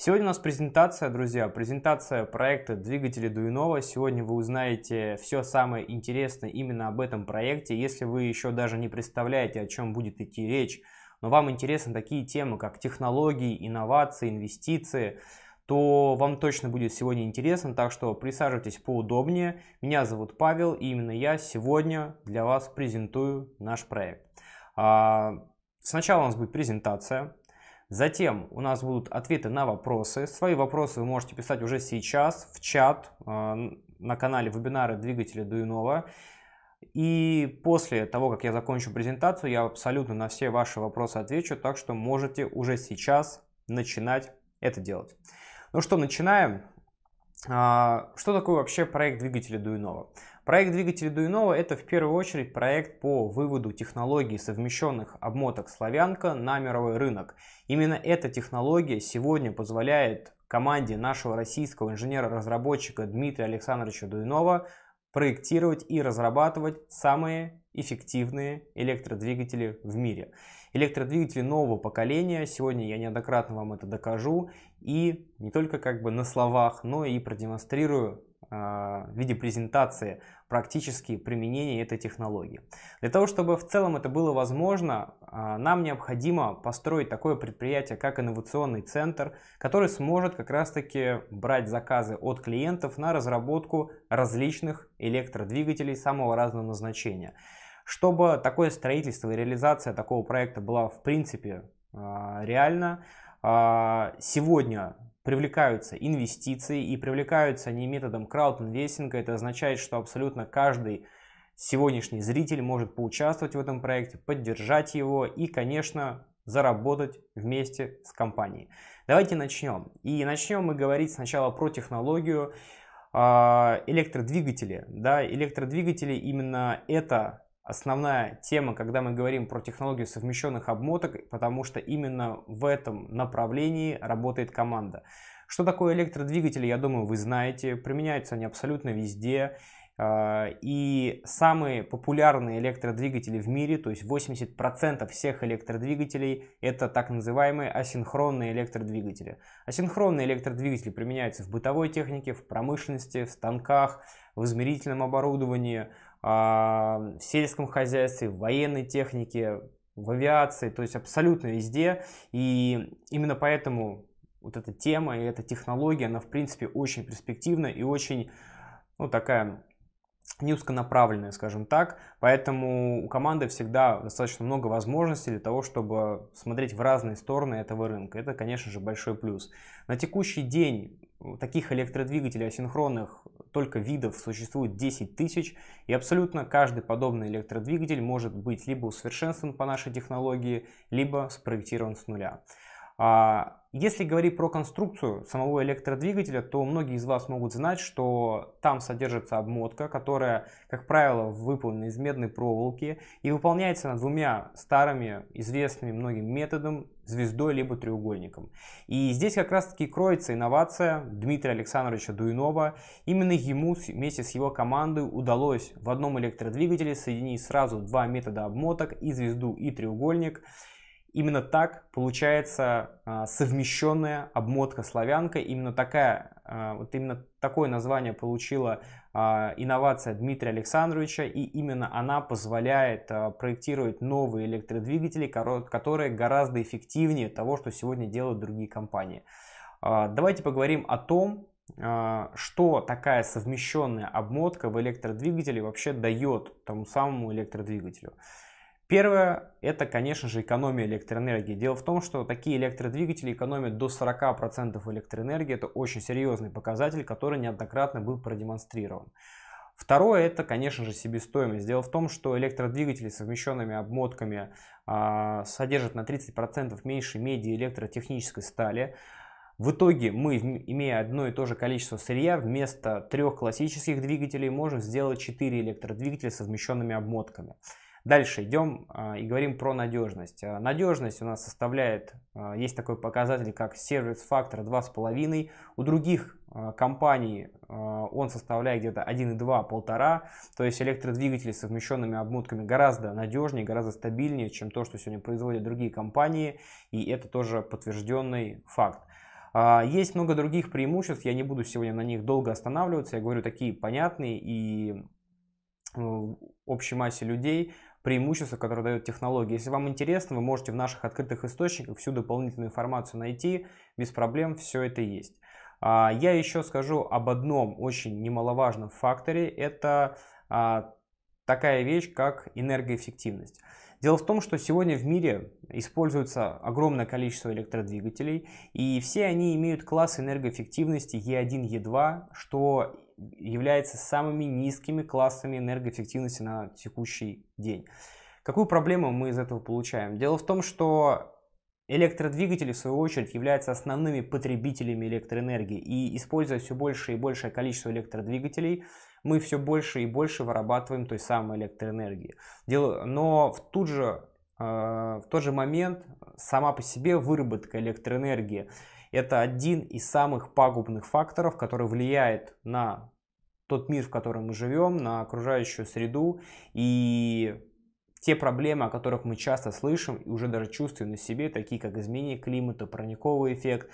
Сегодня у нас презентация, друзья, презентация проекта «Двигатели Дуинова». Сегодня вы узнаете все самое интересное именно об этом проекте. Если вы еще даже не представляете, о чем будет идти речь, но вам интересны такие темы, как технологии, инновации, инвестиции, то вам точно будет сегодня интересно, так что присаживайтесь поудобнее. Меня зовут Павел, и именно я сегодня для вас презентую наш проект. А, сначала у нас будет презентация, Затем у нас будут ответы на вопросы. Свои вопросы вы можете писать уже сейчас в чат э, на канале вебинары двигателя Дуинова. И после того, как я закончу презентацию, я абсолютно на все ваши вопросы отвечу, так что можете уже сейчас начинать это делать. Ну что, начинаем. А, что такое вообще проект двигателя Дуинова? Проект двигателя Дуйнова – это в первую очередь проект по выводу технологий совмещенных обмоток «Славянка» на мировой рынок. Именно эта технология сегодня позволяет команде нашего российского инженера-разработчика Дмитрия Александровича Дуйнова проектировать и разрабатывать самые эффективные электродвигатели в мире. Электродвигатели нового поколения, сегодня я неоднократно вам это докажу, и не только как бы на словах, но и продемонстрирую а, в виде презентации практически применения этой технологии. Для того, чтобы в целом это было возможно, а, нам необходимо построить такое предприятие, как инновационный центр, который сможет как раз-таки брать заказы от клиентов на разработку различных электродвигателей самого разного назначения. Чтобы такое строительство и реализация такого проекта была в принципе а, реально. сегодня привлекаются инвестиции и привлекаются они методом краудинвестинга. Это означает, что абсолютно каждый сегодняшний зритель может поучаствовать в этом проекте, поддержать его и, конечно, заработать вместе с компанией. Давайте начнем. И начнем мы говорить сначала про технологию а, электродвигатели. Да, электродвигатели именно это основная тема, когда мы говорим про технологию совмещенных обмоток, потому что именно в этом направлении работает команда. Что такое электродвигатели, я думаю, вы знаете. Применяются они абсолютно везде. А, и самые популярные электродвигатели в мире, то есть 80% всех электродвигателей, это так называемые асинхронные электродвигатели. Асинхронные электродвигатели применяются в бытовой технике, в промышленности, в станках, в измерительном оборудовании, а, в сельском хозяйстве, в военной технике, в авиации, то есть абсолютно везде. И именно поэтому вот эта тема и эта технология, она в принципе очень перспективна и очень, ну, такая не узконаправленная, скажем так. Поэтому у команды всегда достаточно много возможностей для того, чтобы смотреть в разные стороны этого рынка. Это, конечно же, большой плюс. На текущий день таких электродвигателей асинхронных только видов существует 10 тысяч, и абсолютно каждый подобный электродвигатель может быть либо усовершенствован по нашей технологии, либо спроектирован с нуля. А, если говорить про конструкцию самого электродвигателя, то многие из вас могут знать, что там содержится обмотка, которая, как правило, выполнена из медной проволоки и выполняется она двумя старыми, известными многим методом звездой либо треугольником. И здесь как раз таки кроется инновация Дмитрия Александровича Дуинова. Именно ему вместе с его командой удалось в одном электродвигателе соединить сразу два метода обмоток и звезду и треугольник. Именно так получается а, совмещенная обмотка славянка. Именно, такая, а, вот именно такое название получила а, инновация Дмитрия Александровича. И именно она позволяет проектировать новые электродвигатели, которые гораздо эффективнее того, что сегодня делают другие компании. Давайте поговорим о том, что такая совмещенная обмотка в электродвигателе вообще дает тому самому электродвигателю. Первое – это, конечно же, экономия электроэнергии. Дело в том, что такие электродвигатели экономят до 40% электроэнергии. Это очень серьезный показатель, который неоднократно был продемонстрирован. Второе – это, конечно же, себестоимость. Дело в том, что электродвигатели с совмещенными обмотками э, содержат на 30% меньше меди и электротехнической стали. В итоге мы, имея одно и то же количество сырья, вместо трех классических двигателей можем сделать 4 электродвигателя с совмещенными обмотками. Дальше идем а, и говорим про надежность. А, надежность у нас составляет, а, есть такой показатель, как сервис-фактор 2,5. У других компаний он составляет где-то 1,2-1,5. То есть электродвигатели с совмещенными обмотками гораздо надежнее, гораздо стабильнее, чем то, что сегодня производят другие компании. И это тоже подтвержденный факт. Есть много других преимуществ, я не буду сегодня на них долго останавливаться, я говорю такие понятные и э, общей массе людей – преимущества, которые дает технология. Если вам интересно, вы можете в наших открытых источниках всю дополнительную информацию найти, без проблем все это есть. А, я еще скажу об одном очень немаловажном факторе, это а, такая вещь, как энергоэффективность. Дело в том, что сегодня в мире используется огромное количество электродвигателей, и все они имеют класс энергоэффективности E1, E2, что является самыми низкими классами энергоэффективности на текущий день. Какую проблему мы из этого получаем? Дело в том, что Электродвигатели, в свою очередь, являются основными потребителями электроэнергии, и используя все большее и большее количество электродвигателей, мы все больше и больше вырабатываем той самой электроэнергии. Но в, тут же, э, в тот же момент сама по себе выработка электроэнергии это один из самых пагубных факторов, который влияет на тот мир, в котором мы живем, на окружающую среду и те проблемы, о которых мы часто слышим и уже даже чувствуем на себе, такие как изменение климата, парниковый эффект,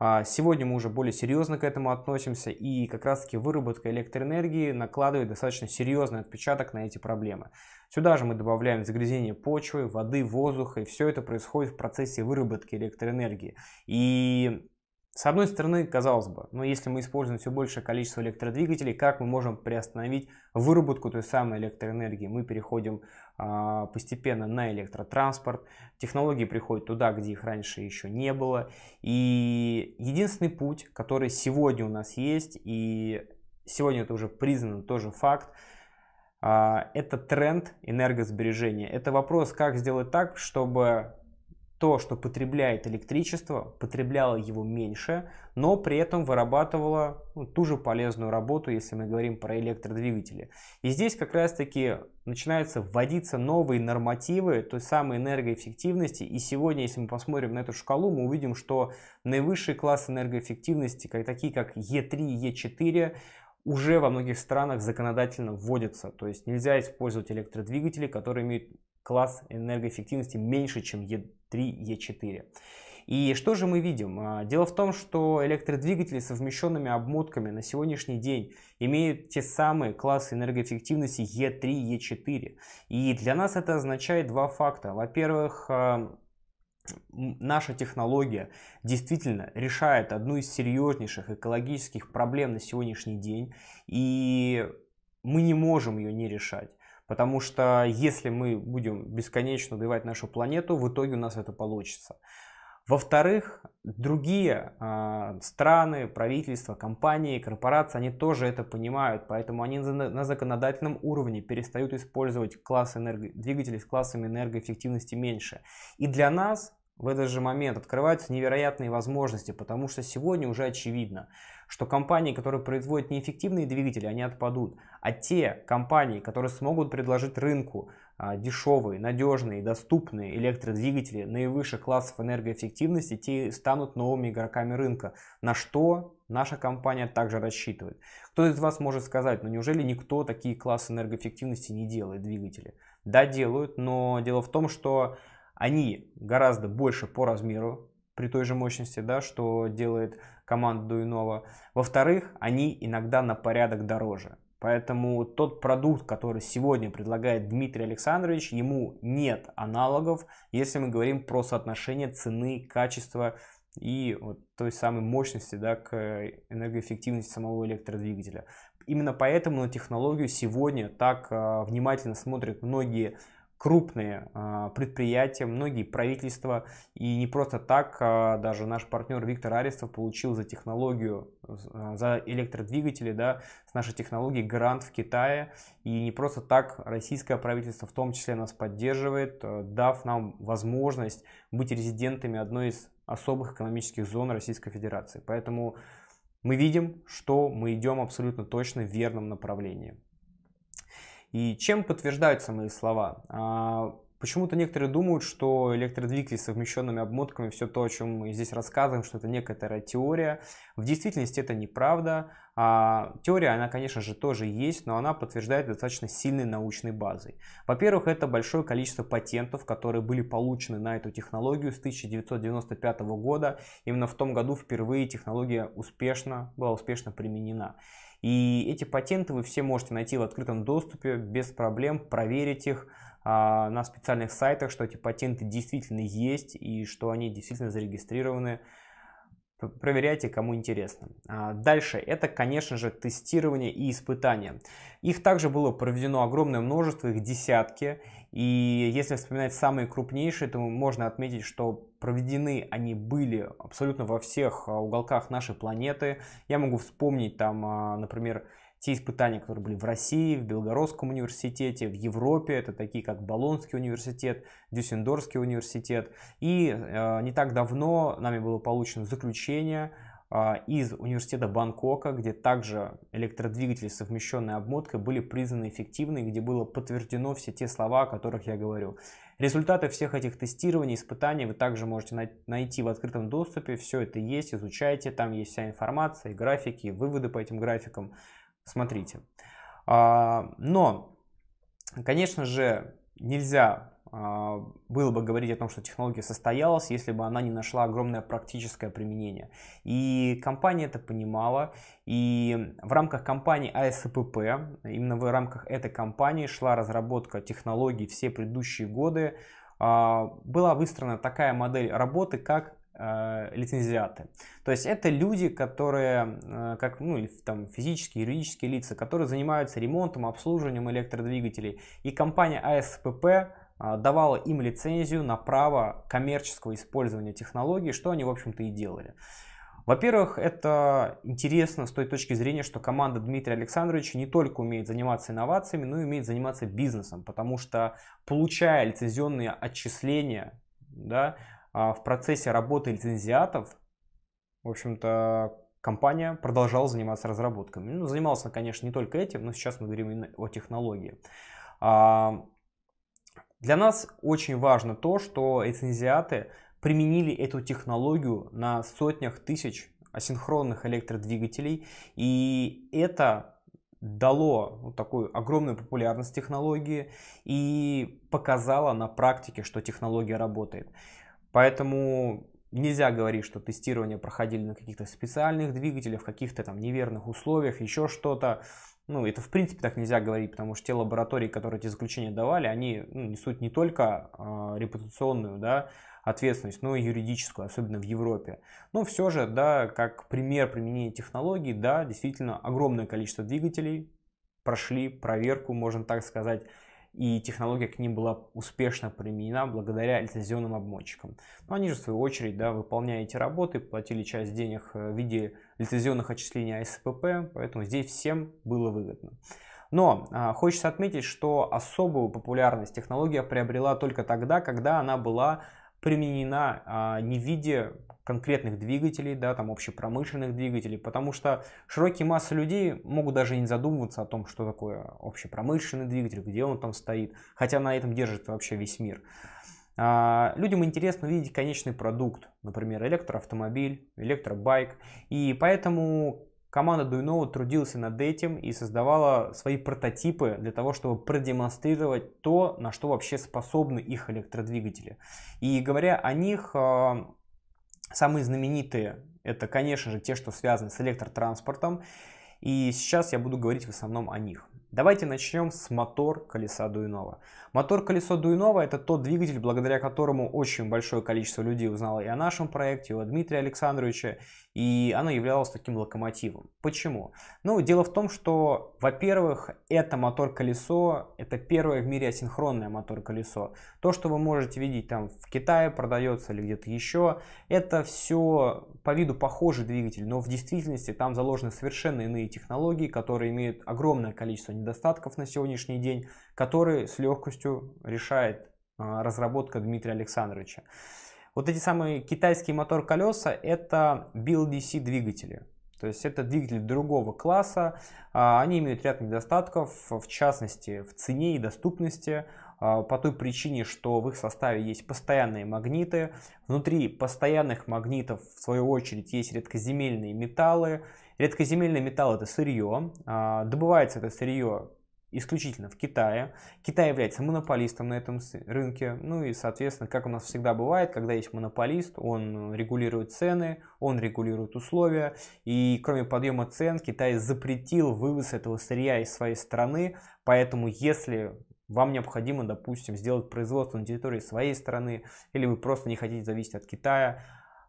а, сегодня мы уже более серьезно к этому относимся, и как раз-таки выработка электроэнергии накладывает достаточно серьезный отпечаток на эти проблемы. Сюда же мы добавляем загрязнение почвы, воды, воздуха, и все это происходит в процессе выработки электроэнергии. И с одной стороны, казалось бы, но если мы используем все большее количество электродвигателей, как мы можем приостановить выработку той самой электроэнергии? Мы переходим э, постепенно на электротранспорт, технологии приходят туда, где их раньше еще не было. И единственный путь, который сегодня у нас есть, и сегодня это уже признан тоже факт, а, это тренд энергосбережения. Это вопрос, как сделать так, чтобы то, что потребляет электричество, потребляло его меньше, но при этом вырабатывало ну, ту же полезную работу, если мы говорим про электродвигатели. И здесь как раз-таки начинаются вводиться новые нормативы той самой энергоэффективности. И сегодня, если мы посмотрим на эту шкалу, мы увидим, что наивысший класс энергоэффективности, как, такие как Е3, Е4, уже во многих странах законодательно вводятся. То есть нельзя использовать электродвигатели, которые имеют класс энергоэффективности меньше, чем Е2 3 Е4. И что же мы видим? А, дело в том, что электродвигатели с совмещенными обмотками на сегодняшний день имеют те самые классы энергоэффективности Е3 и Е4. И для нас это означает два факта. Во-первых, а, наша технология действительно решает одну из серьезнейших экологических проблем на сегодняшний день. И мы не можем ее не решать. Потому что если мы будем бесконечно убивать нашу планету, в итоге у нас это получится. Во-вторых, другие э, страны, правительства, компании, корпорации, они тоже это понимают, поэтому они на, на законодательном уровне перестают использовать класс энерго, двигатели с классами энергоэффективности меньше. И для нас в этот же момент открываются невероятные возможности, потому что сегодня уже очевидно, что компании, которые производят неэффективные двигатели, они отпадут. А те компании, которые смогут предложить рынку а, дешевые, надежные, доступные электродвигатели наивысших классов энергоэффективности, те станут новыми игроками рынка, на что наша компания также рассчитывает. Кто из вас может сказать, ну неужели никто такие классы энергоэффективности не делает двигатели? Да, делают, но дело в том, что они гораздо больше по размеру, при той же мощности, да, что делает команда Дуинова. Во-вторых, они иногда на порядок дороже. Поэтому тот продукт, который сегодня предлагает Дмитрий Александрович, ему нет аналогов, если мы говорим про соотношение цены, качества и вот той самой мощности да, к э, энергоэффективности самого электродвигателя. Именно поэтому на технологию сегодня так э, внимательно смотрят многие крупные а, предприятия, многие правительства. И не просто так, а, даже наш партнер Виктор Арестов получил за технологию, а, за электродвигатели, да, с нашей технологией грант в Китае. И не просто так российское правительство в том числе нас поддерживает, э, дав нам возможность быть резидентами одной из особых экономических зон Российской Федерации. Поэтому мы видим, что мы идем абсолютно точно в верном направлении. И чем подтверждаются мои слова? А, почему-то некоторые думают, что электродвигатели с совмещенными обмотками, все то, о чем мы здесь рассказываем, что это некоторая теория. В действительности это неправда. А, теория, она, конечно же, тоже есть, но она подтверждает достаточно сильной научной базой. Во-первых, это большое количество патентов, которые были получены на эту технологию с 1995 года. Именно в том году впервые технология успешно, была успешно применена. И эти патенты вы все можете найти в открытом доступе без проблем, проверить их а, на специальных сайтах, что эти патенты действительно есть и что они действительно зарегистрированы Проверяйте, кому интересно. А, дальше, это, конечно же, тестирование и испытания. Их также было проведено огромное множество, их десятки. И если вспоминать самые крупнейшие, то можно отметить, что проведены они были абсолютно во всех а, уголках нашей планеты. Я могу вспомнить там, а, например, те испытания, которые были в России, в Белгородском университете, в Европе, это такие как Болонский университет, Дюссендорский университет. И э, не так давно нами было получено заключение э, из университета Бангкока, где также электродвигатели с совмещенной обмоткой были признаны эффективными, где было подтверждено все те слова, о которых я говорю. Результаты всех этих тестирований, испытаний вы также можете найти в открытом доступе. Все это есть, изучайте, там есть вся информация, графики, выводы по этим графикам смотрите. А, но, конечно же, нельзя а, было бы говорить о том, что технология состоялась, если бы она не нашла огромное практическое применение. И компания это понимала, и в рамках компании АСПП, именно в рамках этой компании шла разработка технологий все предыдущие годы, а, была выстроена такая модель работы, как Э, лицензиаты. То есть это люди, которые, э, как ну, там, физические, юридические лица, которые занимаются ремонтом, обслуживанием электродвигателей. И компания АСПП э, давала им лицензию на право коммерческого использования технологии, что они, в общем-то, и делали. Во-первых, это интересно с той точки зрения, что команда Дмитрия Александровича не только умеет заниматься инновациями, но и умеет заниматься бизнесом, потому что получая лицензионные отчисления, да, а, в процессе работы лицензиатов, в общем-то, компания продолжала заниматься разработками. Ну, занималась она, конечно, не только этим, но сейчас мы говорим именно о технологии. А, для нас очень важно то, что лицензиаты применили эту технологию на сотнях тысяч асинхронных электродвигателей, и это дало вот такую огромную популярность технологии и показало на практике, что технология работает. Поэтому нельзя говорить, что тестирование проходили на каких-то специальных двигателях, в каких-то там неверных условиях, еще что-то. Ну, это в принципе так нельзя говорить, потому что те лаборатории, которые эти заключения давали, они ну, несут не только э, репутационную, да, ответственность, но и юридическую, особенно в Европе. Но все же, да, как пример применения технологий, да, действительно огромное количество двигателей прошли проверку, можно так сказать, и технология к ним была успешно применена благодаря лицензионным обмотчикам. Но они же, в свою очередь, да, выполняя эти работы, платили часть денег э, в виде лицензионных отчислений АСПП, поэтому здесь всем было выгодно. Но а, хочется отметить, что особую популярность технология приобрела только тогда, когда она была применена а, не в виде конкретных двигателей, да, там общепромышленных двигателей, потому что широкие массы людей могут даже не задумываться о том, что такое общепромышленный двигатель, где он там стоит, хотя на этом держит вообще весь мир. А, людям интересно видеть конечный продукт, например, электроавтомобиль, электробайк, и поэтому Команда Дуйнова трудилась над этим и создавала свои прототипы для того, чтобы продемонстрировать то, на что вообще способны их электродвигатели. И говоря о них, а, самые знаменитые это, конечно же, те, что связаны с электротранспортом. И сейчас я буду говорить в основном о них. Давайте начнем с мотор колеса Дуинова. Мотор колесо Дуинова это тот двигатель, благодаря которому очень большое количество людей узнало и о нашем проекте, и о Дмитрия Александровича, и она являлась таким локомотивом. Почему? Ну, дело в том, что, во-первых, это мотор-колесо, это первое в мире асинхронное мотор-колесо. То, что вы можете видеть там в Китае продается или где-то еще, это все по виду похожий двигатель, но в действительности там заложены совершенно иные технологии, которые имеют огромное количество недостатков на сегодняшний день, которые с легкостью решает а, разработка Дмитрия Александровича. Вот эти самые китайские мотор-колеса это BLDC двигатели. То есть это двигатели другого класса, а, они имеют ряд недостатков, в частности в цене и доступности, а, по той причине, что в их составе есть постоянные магниты, внутри постоянных магнитов в свою очередь есть редкоземельные металлы, редкоземельные металлы это сырье, а, добывается это сырье исключительно в Китае. Китай является монополистом на этом рынке. Ну и, соответственно, как у нас всегда бывает, когда есть монополист, он регулирует цены, он регулирует условия. И кроме подъема цен, Китай запретил вывоз этого сырья из своей страны. Поэтому, если вам необходимо, допустим, сделать производство на территории своей страны, или вы просто не хотите зависеть от Китая,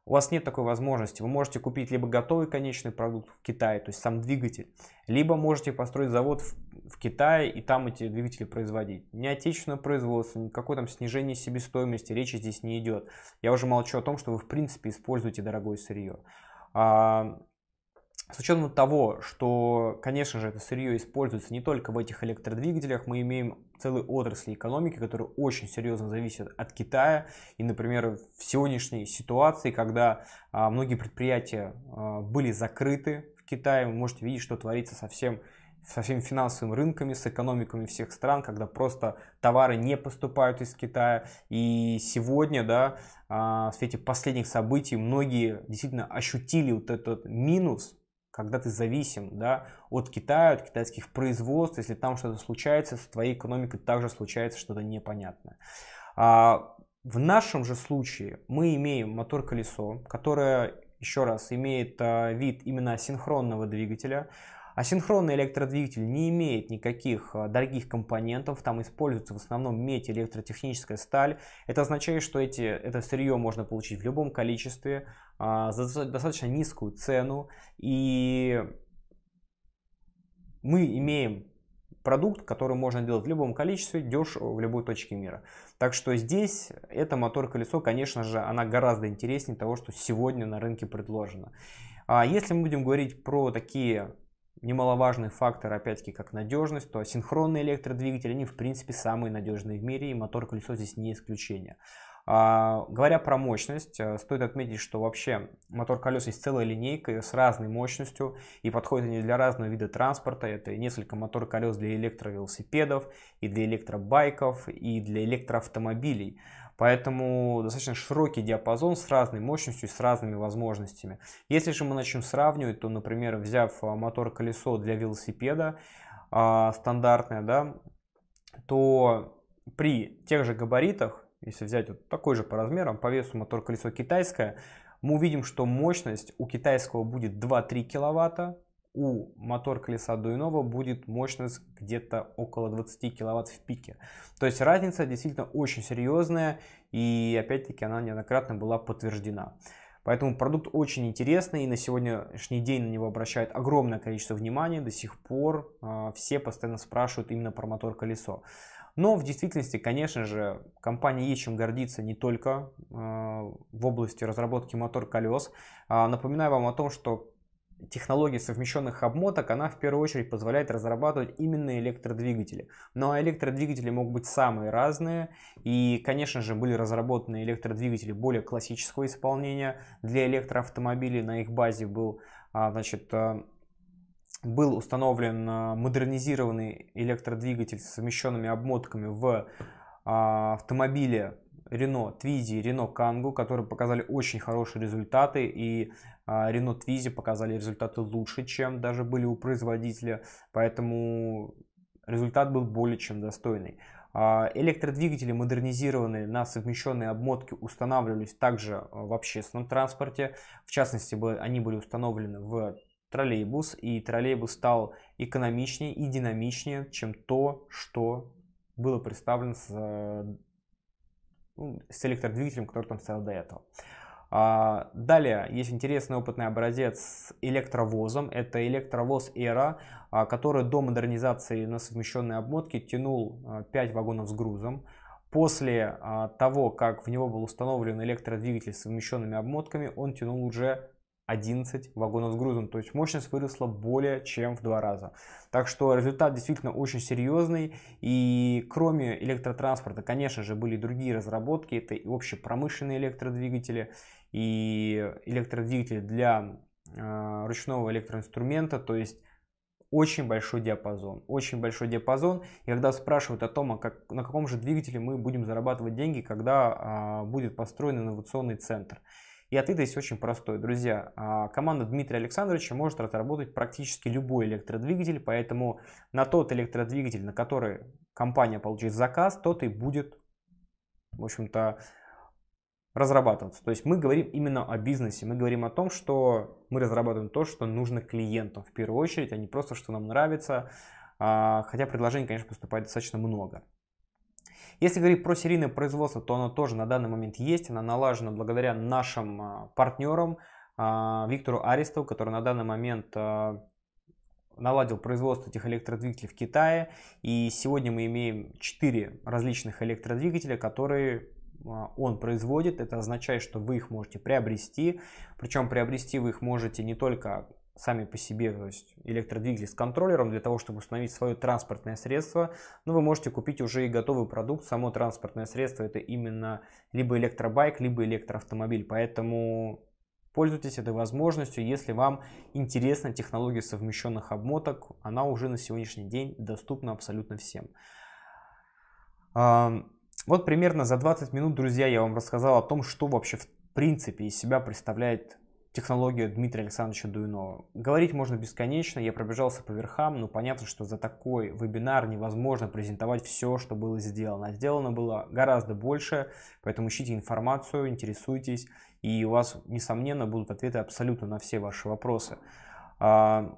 у вас нет такой возможности. Вы можете купить либо готовый конечный продукт в Китае, то есть сам двигатель, либо можете построить завод в, в Китае и там эти двигатели производить. Не отечественное производство, никакое там снижение себестоимости, речи здесь не идет. Я уже молчу о том, что вы в принципе используете дорогое сырье. А, с учетом того, что, конечно же, это сырье используется не только в этих электродвигателях, мы имеем целые отрасли экономики, которые очень серьезно зависят от Китая. И, например, в сегодняшней ситуации, когда а, многие предприятия а, были закрыты в Китае, вы можете видеть, что творится со всем, со всеми финансовыми рынками, с экономиками всех стран, когда просто товары не поступают из Китая. И сегодня, да, а, в свете последних событий многие действительно ощутили вот этот минус, когда ты зависим да, от Китая, от китайских производств, если там что-то случается, с твоей экономикой также случается что-то непонятное. А в нашем же случае мы имеем мотор-колесо, которое, еще раз, имеет а, вид именно синхронного двигателя, Асинхронный электродвигатель не имеет никаких а, дорогих компонентов, там используется в основном медь, электротехническая сталь. Это означает, что эти, это сырье можно получить в любом количестве, а, за достаточно низкую цену. И мы имеем продукт, который можно делать в любом количестве, дешево, в любой точке мира. Так что здесь это мотор-колесо, конечно же, она гораздо интереснее того, что сегодня на рынке предложено. А если мы будем говорить про такие немаловажные факторы, опять-таки, как надежность, то синхронные электродвигатели, они, в принципе, самые надежные в мире, и мотор-колесо здесь не исключение. А, говоря про мощность, э, стоит отметить, что вообще мотор колес есть целая линейка с разной мощностью и подходят они для разного вида транспорта. Это несколько мотор колес для электровелосипедов, и для электробайков, и для электроавтомобилей. Поэтому достаточно широкий диапазон с разной мощностью и с разными возможностями. Если же мы начнем сравнивать, то, например, взяв э, мотор-колесо для велосипеда, а, стандартное, да, то при тех же габаритах если взять вот такой же по размерам, по весу мотор колесо китайское, мы увидим, что мощность у китайского будет 2-3 киловатта, у мотор колеса Дуинова будет мощность где-то около 20 киловатт в пике. То есть разница действительно очень серьезная и опять-таки она неоднократно была подтверждена. Поэтому продукт очень интересный, и на сегодняшний день на него обращают огромное количество внимания. До сих пор э, все постоянно спрашивают именно про мотор-колесо. Но в действительности, конечно же, компании есть чем гордиться не только э, в области разработки мотор-колес. А, напоминаю вам о том, что технология совмещенных обмоток, она в первую очередь позволяет разрабатывать именно электродвигатели. Но ну, а электродвигатели могут быть самые разные. И, конечно же, были разработаны электродвигатели более классического исполнения для электроавтомобилей. На их базе был а, значит, э, был установлен э, модернизированный электродвигатель с совмещенными обмотками в а, автомобиле Renault Twizy и Renault Kangoo, которые показали очень хорошие результаты, и Renault а, Twizy показали результаты лучше, чем даже были у производителя, поэтому результат был более чем достойный. А, электродвигатели модернизированные на совмещенные обмотки устанавливались также э, в общественном транспорте. В частности, они были установлены в троллейбус, и троллейбус стал экономичнее и динамичнее, чем то, что было представлено с, ну, с электродвигателем, который там стоял до этого. А, далее есть интересный опытный образец с электровозом. Это электровоз Эра, а, который до модернизации на совмещенной обмотке тянул а, 5 вагонов с грузом. После а, того, как в него был установлен электродвигатель с совмещенными обмотками, он тянул уже 11 вагонов с грузом. То есть мощность выросла более чем в два раза. Так что результат действительно очень серьезный. И кроме электротранспорта, конечно же, были другие разработки. Это и общепромышленные электродвигатели, и электродвигатели для э, ручного электроинструмента. То есть очень большой диапазон, очень большой диапазон. И когда спрашивают о том, а как, на каком же двигателе мы будем зарабатывать деньги, когда а, будет построен инновационный центр – и ответ здесь очень простой. Друзья, а, команда Дмитрия Александровича может разработать практически любой электродвигатель, поэтому на тот электродвигатель, на который компания получит заказ, тот и будет, в общем-то, разрабатываться. То есть мы говорим именно о бизнесе, мы говорим о том, что мы разрабатываем то, что нужно клиентам в первую очередь, а не просто, что нам нравится, а, хотя предложений, конечно, поступает достаточно много. Если говорить про серийное производство, то оно тоже на данный момент есть. Оно налажено благодаря нашим а, партнерам, а, Виктору Аристову, который на данный момент а, наладил производство этих электродвигателей в Китае. И сегодня мы имеем 4 различных электродвигателя, которые он производит. Это означает, что вы их можете приобрести. Причем приобрести вы их можете не только сами по себе, то есть электродвигатель с контроллером для того, чтобы установить свое транспортное средство, но ну, вы можете купить уже и готовый продукт. Само транспортное средство это именно либо электробайк, либо электроавтомобиль. Поэтому пользуйтесь этой возможностью, если вам интересна технология совмещенных обмоток. Она уже на сегодняшний день доступна абсолютно всем. Вот примерно за 20 минут, друзья, я вам рассказал о том, что вообще в принципе из себя представляет технологию Дмитрия Александровича Дуинова. Говорить можно бесконечно, я пробежался по верхам, но понятно, что за такой вебинар невозможно презентовать все, что было сделано. А сделано было гораздо больше, поэтому ищите информацию, интересуйтесь, и у вас, несомненно, будут ответы абсолютно на все ваши вопросы. А,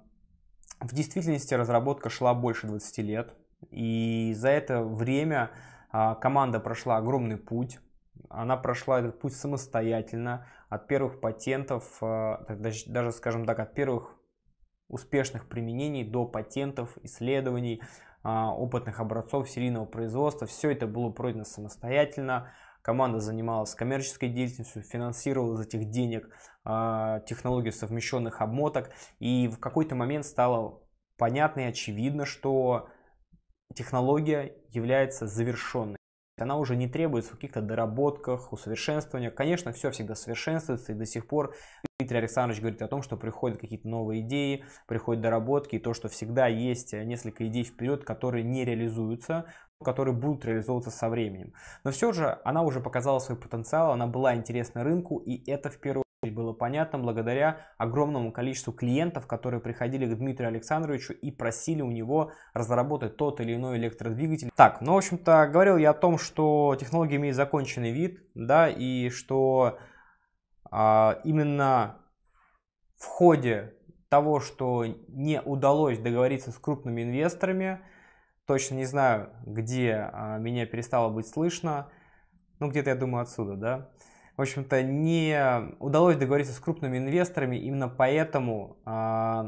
в действительности разработка шла больше 20 лет, и за это время а, команда прошла огромный путь, она прошла этот путь самостоятельно, от первых патентов, э, даже, скажем так, от первых успешных применений до патентов, исследований, а, опытных образцов серийного производства. Все это было пройдено самостоятельно. Команда занималась коммерческой деятельностью, финансировала из этих денег а, технологию совмещенных обмоток. И в какой-то момент стало понятно и очевидно, что технология является завершенной есть она уже не требуется в каких-то доработках, усовершенствованиях. Конечно, все всегда совершенствуется, и до сих пор Дмитрий Александрович говорит о том, что приходят какие-то новые идеи, приходят доработки, и то, что всегда есть несколько идей вперед, которые не реализуются, которые будут реализовываться со временем. Но все же она уже показала свой потенциал, она была интересна рынку, и это в первую и было понятно благодаря огромному количеству клиентов, которые приходили к Дмитрию Александровичу и просили у него разработать тот или иной электродвигатель. Так, ну, в общем-то, говорил я о том, что технология имеет законченный вид, да, и что а, именно в ходе того, что не удалось договориться с крупными инвесторами, точно не знаю, где а, меня перестало быть слышно, ну, где-то, я думаю, отсюда, да, в общем-то, не удалось договориться с крупными инвесторами. Именно поэтому э,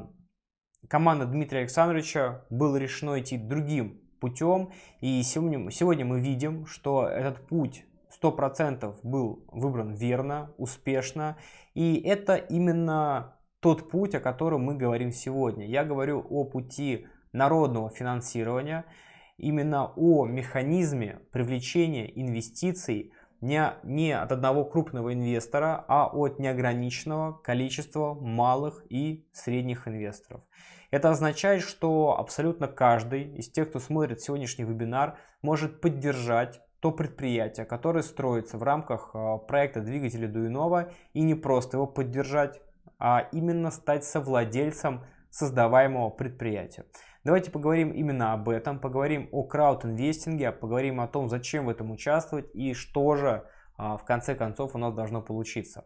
команда Дмитрия Александровича было решено идти другим путем. И сегодня, сегодня мы видим, что этот путь 100% был выбран верно, успешно. И это именно тот путь, о котором мы говорим сегодня. Я говорю о пути народного финансирования, именно о механизме привлечения инвестиций – не, не от одного крупного инвестора, а от неограниченного количества малых и средних инвесторов. Это означает, что абсолютно каждый из тех, кто смотрит сегодняшний вебинар, может поддержать то предприятие, которое строится в рамках а, проекта двигателя Дуинова, и не просто его поддержать, а именно стать совладельцем создаваемого предприятия. Давайте поговорим именно об этом, поговорим о крауд-инвестинге, поговорим о том, зачем в этом участвовать и что же а, в конце концов у нас должно получиться.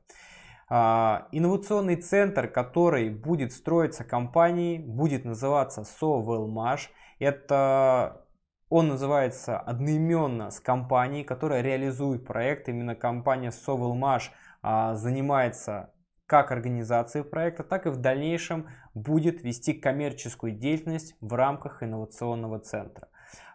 А, инновационный центр, который будет строиться компанией, будет называться Sovelmash. Это он называется одноименно с компанией, которая реализует проект. Именно компания Sovelmash а, занимается как организацией проекта, так и в дальнейшем будет вести коммерческую деятельность в рамках инновационного центра.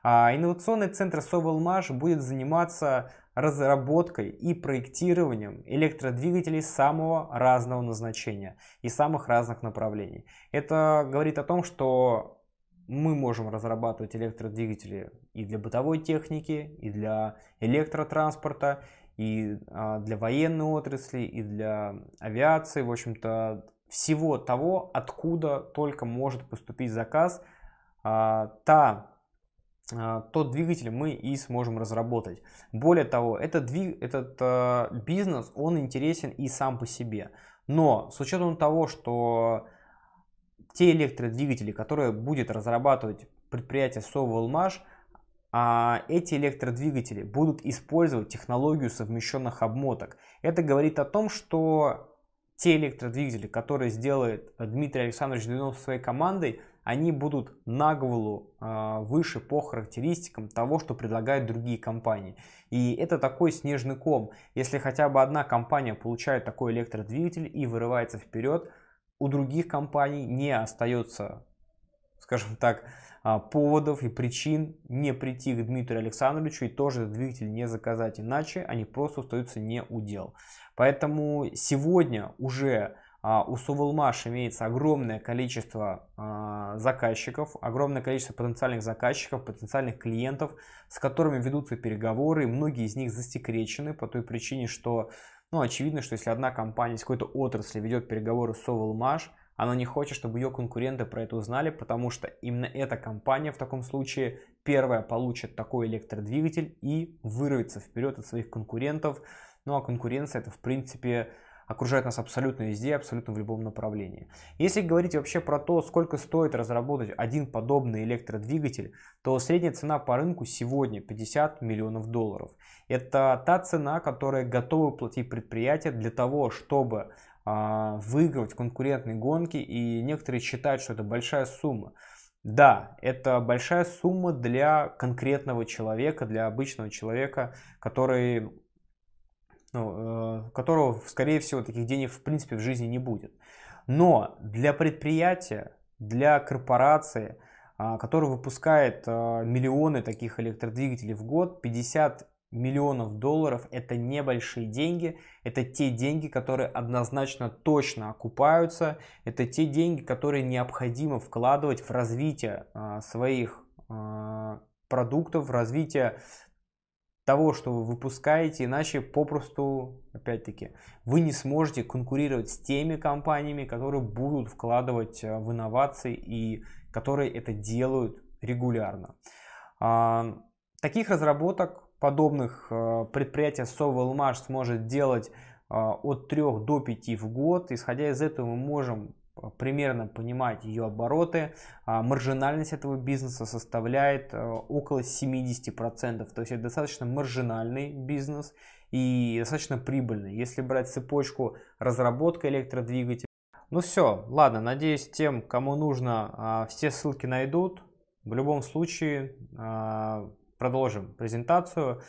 А, инновационный центр Совелмаш будет заниматься разработкой и проектированием электродвигателей самого разного назначения и самых разных направлений. Это говорит о том, что мы можем разрабатывать электродвигатели и для бытовой техники, и для электротранспорта, и а, для военной отрасли, и для авиации. В общем-то, всего того, откуда только может поступить заказ, а, та, а, тот двигатель мы и сможем разработать. Более того, этот, двиг, а, этот бизнес, он интересен и сам по себе. Но с учетом того, что те электродвигатели, которые будет разрабатывать предприятие Соволмаш, а эти электродвигатели будут использовать технологию совмещенных обмоток. Это говорит о том, что те электродвигатели, которые сделает э, Дмитрий Александрович Дунов своей командой, они будут на голову э, выше по характеристикам того, что предлагают другие компании. И это такой снежный ком. Если хотя бы одна компания получает такой электродвигатель и вырывается вперед, у других компаний не остается, скажем так, а, поводов и причин не прийти к Дмитрию Александровичу и тоже этот двигатель не заказать, иначе они просто остаются не у дел. Поэтому сегодня уже а, у Сувелмаш имеется огромное количество а, заказчиков, огромное количество потенциальных заказчиков, потенциальных клиентов, с которыми ведутся переговоры. Многие из них застекречены по той причине, что ну, очевидно, что если одна компания из какой-то отрасли ведет переговоры с Сувелмаш, она не хочет, чтобы ее конкуренты про это узнали, потому что именно эта компания в таком случае первая получит такой электродвигатель и вырвется вперед от своих конкурентов. Ну а конкуренция это в принципе окружает нас абсолютно везде, абсолютно в любом направлении. Если говорить вообще про то, сколько стоит разработать один подобный электродвигатель, то средняя цена по рынку сегодня 50 миллионов долларов. Это та цена, которую готовы платить предприятия для того, чтобы а, выигрывать конкурентные гонки, и некоторые считают, что это большая сумма. Да, это большая сумма для конкретного человека, для обычного человека, который, ну, э, которого, скорее всего, таких денег в принципе в жизни не будет. Но для предприятия, для корпорации, а, которая выпускает а, миллионы таких электродвигателей в год, 50 миллионов долларов – это небольшие деньги, это те деньги, которые однозначно точно окупаются, это те деньги, которые необходимо вкладывать в развитие э, своих э, продуктов, в развитие того, что вы выпускаете, иначе попросту, опять-таки, вы не сможете конкурировать с теми компаниями, которые будут вкладывать а, в инновации и которые это делают регулярно. Таких разработок подобных э, предприятий Sovelmash сможет делать э, от 3 до 5 в год. Исходя из этого мы можем э, примерно понимать ее обороты. А, маржинальность этого бизнеса составляет около 70%. То есть это достаточно маржинальный бизнес и достаточно прибыльный. Если брать цепочку разработка электродвигателя. Ну все, ладно, надеюсь, тем, кому нужно, а, все ссылки найдут. В любом случае, а, продолжим презентацию.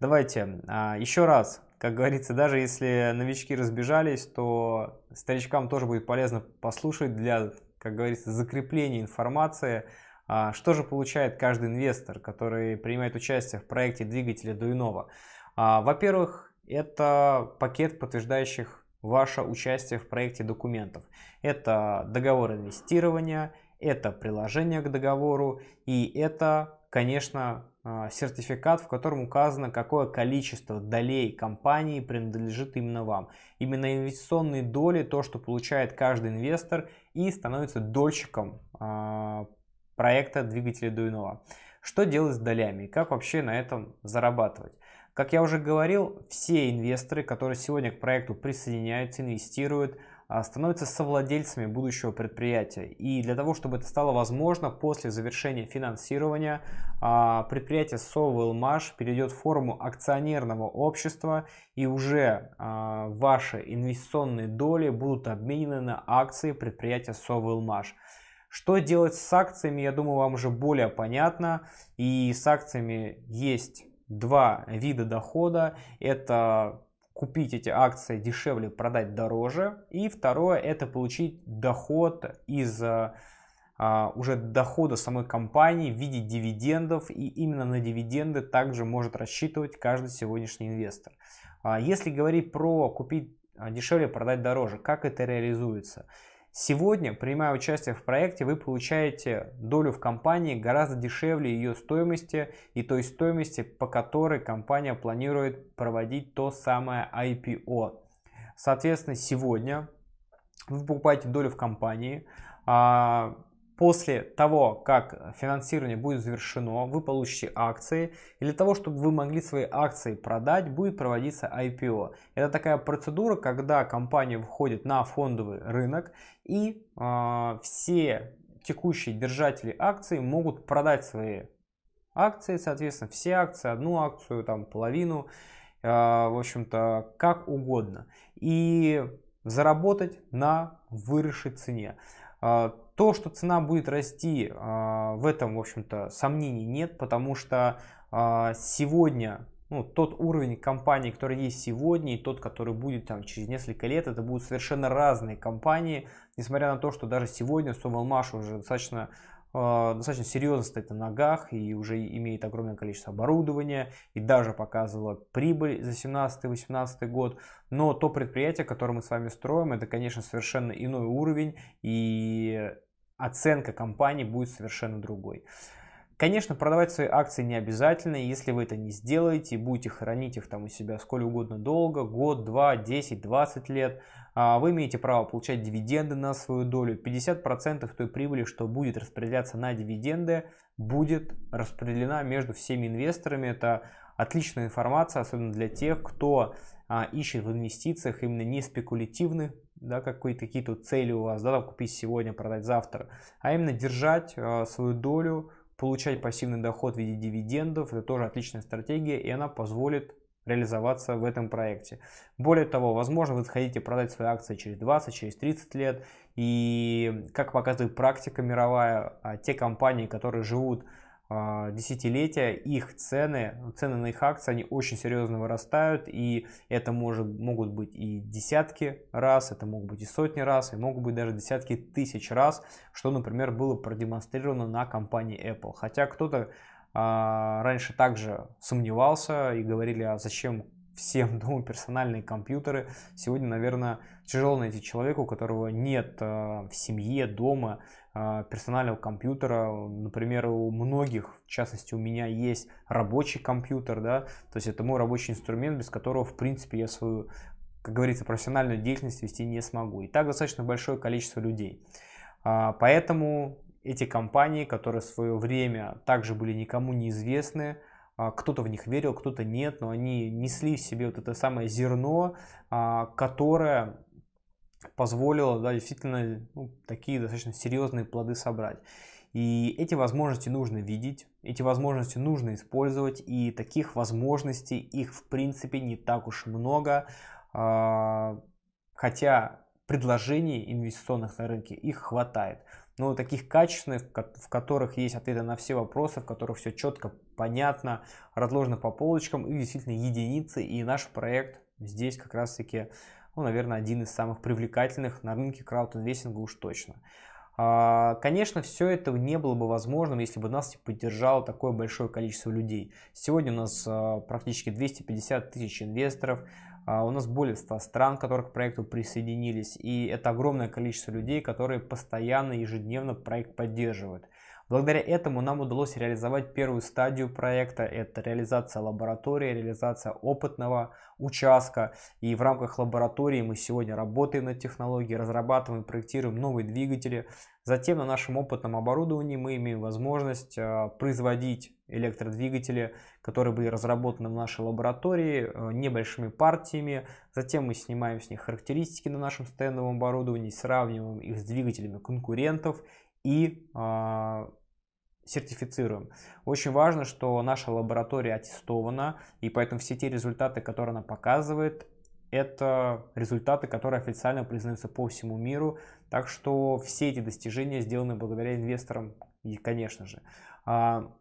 Давайте а, еще раз, как говорится, даже если новички разбежались, то старичкам тоже будет полезно послушать для, как говорится, закрепления информации, а, что же получает каждый инвестор, который принимает участие в проекте двигателя Дуинова? Во-первых, это пакет подтверждающих ваше участие в проекте документов. Это договор инвестирования, это приложение к договору и это, конечно, а, сертификат, в котором указано, какое количество долей компании принадлежит именно вам. Именно инвестиционные доли, то, что получает каждый инвестор и становится дольщиком а, проекта двигателя Дуинова. Что делать с долями и как вообще на этом зарабатывать? Как я уже говорил, все инвесторы, которые сегодня к проекту присоединяются, инвестируют – а, становятся совладельцами будущего предприятия. И для того, чтобы это стало возможно, после завершения финансирования а, предприятие Совелмаш перейдет в форму акционерного общества, и уже а, ваши инвестиционные доли будут обменены на акции предприятия Совелмаш. Что делать с акциями, я думаю, вам уже более понятно. И с акциями есть два вида дохода. Это купить эти акции дешевле, продать дороже. И второе это получить доход из э, а, уже дохода самой компании в виде дивидендов, и именно на дивиденды также может рассчитывать каждый сегодняшний инвестор. А если говорить про купить а, дешевле, продать дороже, как это реализуется? Сегодня, принимая участие в проекте, вы получаете долю в компании гораздо дешевле ее стоимости и той стоимости, по которой компания планирует проводить то самое IPO. Соответственно, сегодня вы покупаете долю в компании, а, После того, как финансирование будет завершено, вы получите акции. И для того, чтобы вы могли свои акции продать, будет проводиться IPO. Это такая процедура, когда компания выходит на фондовый рынок и э, все текущие держатели акций могут продать свои акции, соответственно, все акции, одну акцию, там половину, э, в общем-то, как угодно. И заработать на выросшей цене а, то, что цена будет расти, а, в этом, в общем-то, сомнений нет, потому что а, сегодня ну, тот уровень компании, который есть сегодня, и тот, который будет там через несколько лет, это будут совершенно разные компании, несмотря на то, что даже сегодня Совалмаш уже достаточно э, достаточно серьезно стоит на ногах и уже имеет огромное количество оборудования и даже показывала прибыль за 17-18 год. Но то предприятие, которое мы с вами строим, это, конечно, совершенно иной уровень и оценка компании будет совершенно другой. Конечно, продавать свои акции не обязательно, если вы это не сделаете и будете хранить их там у себя сколь угодно долго, год, два, десять, двадцать лет, а вы имеете право получать дивиденды на свою долю. 50% той прибыли, что будет распределяться на дивиденды, будет распределена между всеми инвесторами. Это отличная информация, особенно для тех, кто а, ищет в инвестициях именно не спекулятивный да, какие-то цели у вас, да, там, купить сегодня, продать завтра, а именно держать э, свою долю, получать пассивный доход в виде дивидендов, это тоже отличная стратегия, и она позволит реализоваться в этом проекте. Более того, возможно, вы хотите продать свои акции через 20, через 30 лет, и, как показывает практика мировая, а, те компании, которые живут а, десятилетия их цены, ну, цены на их акции, они очень серьезно вырастают, и это может, могут быть и десятки раз, это могут быть и сотни раз, и могут быть даже десятки тысяч раз, что, например, было продемонстрировано на компании Apple. Хотя кто-то а, раньше также сомневался и говорили, а зачем всем дома персональные компьютеры. Сегодня, наверное, тяжело найти человека, у которого нет э, в семье, дома а, персонального компьютера. Например, у многих, в частности у меня, есть рабочий компьютер, да, то есть это мой рабочий инструмент, без которого, в принципе, я свою, как говорится, профессиональную деятельность вести не смогу. И так достаточно большое количество людей. А, поэтому эти компании, которые в свое время также были никому неизвестны, а, кто-то в них верил, кто-то нет, но они несли в себе вот это самое зерно, которое позволило да, действительно ну, такие достаточно серьезные плоды собрать. И эти возможности нужно видеть, эти возможности нужно использовать, и таких возможностей их в принципе не так уж много, а, хотя предложений инвестиционных на рынке их хватает. Но таких качественных, в которых есть ответы на все вопросы, в которых все четко, понятно, разложено по полочкам, и действительно единицы, и наш проект здесь как раз таки ну, наверное, один из самых привлекательных на рынке крауд-инвестинга уж точно. А, конечно, все это не было бы возможным, если бы нас поддержало такое большое количество людей. Сегодня у нас а, практически 250 тысяч инвесторов, а, у нас более 100 стран, которые к проекту присоединились, и это огромное количество людей, которые постоянно, ежедневно проект поддерживают. Благодаря этому нам удалось реализовать первую стадию проекта. Это реализация лаборатории, реализация опытного участка. И в рамках лаборатории мы сегодня работаем над технологией, разрабатываем, проектируем новые двигатели. Затем на нашем опытном оборудовании мы имеем возможность э, производить электродвигатели, которые были разработаны в нашей лаборатории э, небольшими партиями. Затем мы снимаем с них характеристики на нашем стендовом оборудовании, сравниваем их с двигателями конкурентов и а, сертифицируем. Очень важно, что наша лаборатория аттестована, и поэтому все те результаты, которые она показывает, это результаты, которые официально признаются по всему миру. Так что все эти достижения сделаны благодаря инвесторам, и, конечно же. А,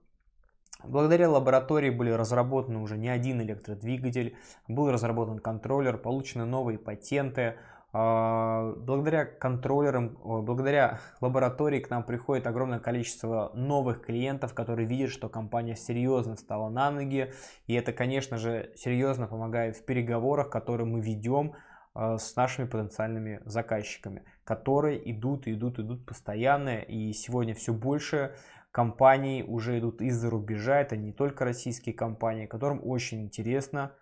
благодаря лаборатории были разработаны уже не один электродвигатель, был разработан контроллер, получены новые патенты, а, благодаря контроллерам, благодаря лаборатории к нам приходит огромное количество новых клиентов, которые видят, что компания серьезно встала на ноги. И это, конечно же, серьезно помогает в переговорах, которые мы ведем а, с нашими потенциальными заказчиками, которые идут идут, идут постоянно. И сегодня все больше компаний уже идут из-за рубежа. Это не только российские компании, которым очень интересно